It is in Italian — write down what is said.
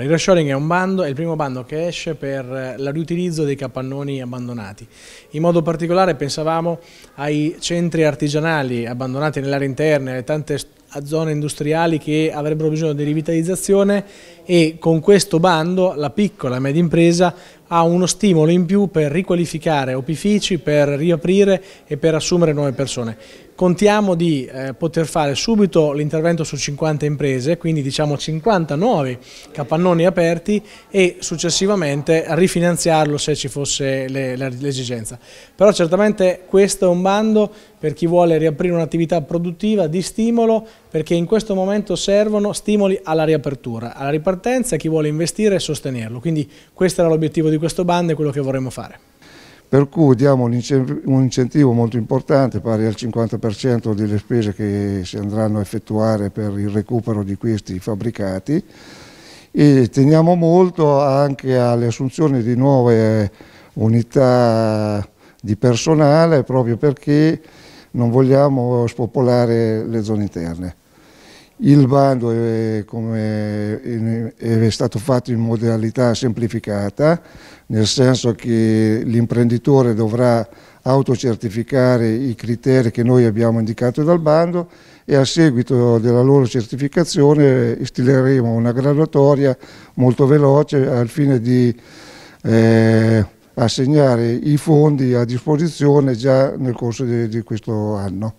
Il reshoring è, bando, è il primo bando che esce per il riutilizzo dei capannoni abbandonati. In modo particolare pensavamo ai centri artigianali abbandonati nell'area interna, alle tante zone industriali che avrebbero bisogno di rivitalizzazione e con questo bando la piccola e media impresa ha uno stimolo in più per riqualificare opifici, per riaprire e per assumere nuove persone. Contiamo di eh, poter fare subito l'intervento su 50 imprese, quindi diciamo 50 nuovi capannoni aperti e successivamente rifinanziarlo se ci fosse l'esigenza. Però certamente questo è un bando per chi vuole riaprire un'attività produttiva di stimolo perché in questo momento servono stimoli alla riapertura, alla ripartenza e chi vuole investire e sostenerlo. Quindi questo era l'obiettivo di questo bando è quello che vorremmo fare. Per cui diamo un incentivo molto importante, pari al 50% delle spese che si andranno a effettuare per il recupero di questi fabbricati e teniamo molto anche alle assunzioni di nuove unità di personale proprio perché non vogliamo spopolare le zone interne. Il bando è, come, è stato fatto in modalità semplificata, nel senso che l'imprenditore dovrà autocertificare i criteri che noi abbiamo indicato dal bando e a seguito della loro certificazione stileremo una graduatoria molto veloce al fine di eh, assegnare i fondi a disposizione già nel corso di, di questo anno.